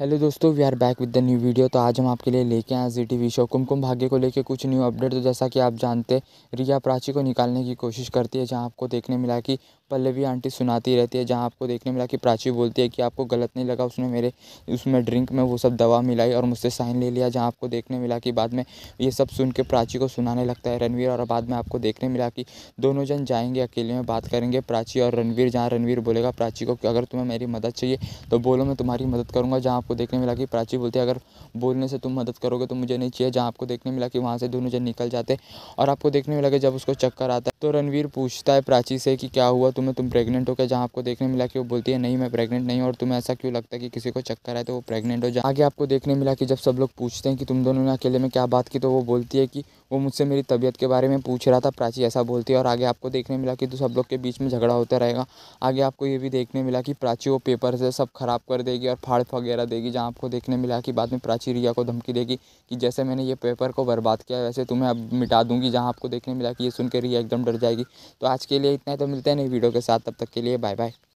hello दोस्तों we are back with the new video तो आज हम आपके लिए लेके आए जी वी शो कुमकुम भाग्य को लेके कुछ न्यू अपडेट तो जैसा कि आप जानते रिया प्राची को निकालने की कोशिश करती है जहां आपको देखने मिला कि पल्लवी आंटी सुनाती रहती है जहां आपको देखने मिला कि प्राची बोलती है कि आपको गलत नहीं लगा उसने मेरे उसमें ड्रिंक में वो सब दवा मिलाई और मुझसे साइन ले लिया जहाँ आपको देखने मिला कि बाद में ये सब सुन के प्राची को सुनाने लगता है रणवीर और बाद में आपको देखने मिला कि दोनों जन जाएंगे अकेले में बात करेंगे प्राची और रणवीर जहाँ रणवीर बोलेगा प्राची को कि अगर तुम्हें मेरी मदद चाहिए तो बोलो मैं तुम्हारी मदद करूँगा जहाँ आपको देखने मिला कि प्राची बोलती है अगर बोलने से तुम मदद करोगे तो मुझे नहीं चाहिए जहाँ आपको देखने मिला कि वहाँ से दोनों जन निकल जाते और आपको देखने मिला कि जब उसको चक्कर आता है तो रणवीर पूछता है प्राची से कि क्या हुआ तुम्हें तुम प्रेगनेंट हो क्या जहाँ आपको देखने मिला कि वो बोलती है नहीं मैं प्रेगनेंट नहीं और तुम्हें ऐसा क्यों लगता है कि किसी को चक्कर आए तो वो प्रेगनेंट हो जहाँ आगे आपको देखने मिला कि जब सब लोग पूछते हैं कि तुम दोनों ने अकेले में क्या बात की तो वो बोलती है कि वो मुझसे मेरी तबीयत के बारे में पूछ रहा था प्राची ऐसा बोलती है और आगे आपको देखने मिला कि तो सब लोग के बीच में झगड़ा होता रहेगा आगे आपको ये भी देखने मिला कि प्राची वो पेपर से सब ख़राब कर देगी और फाड़ वगैरह देगी जहाँ आपको देखने मिला कि बाद में प्राची रिया को धमकी देगी कि जैसे मैंने ये पेपर को बर्बाद किया वैसे तुम्हें अब मिटा दूंगी जहाँ आपको देखने मिला कि ये सुनकर रिया एकदम डर जाएगी तो आज के लिए इतना तो मिलते हैं नई वीडियो के साथ तब तक के लिए बाय बाय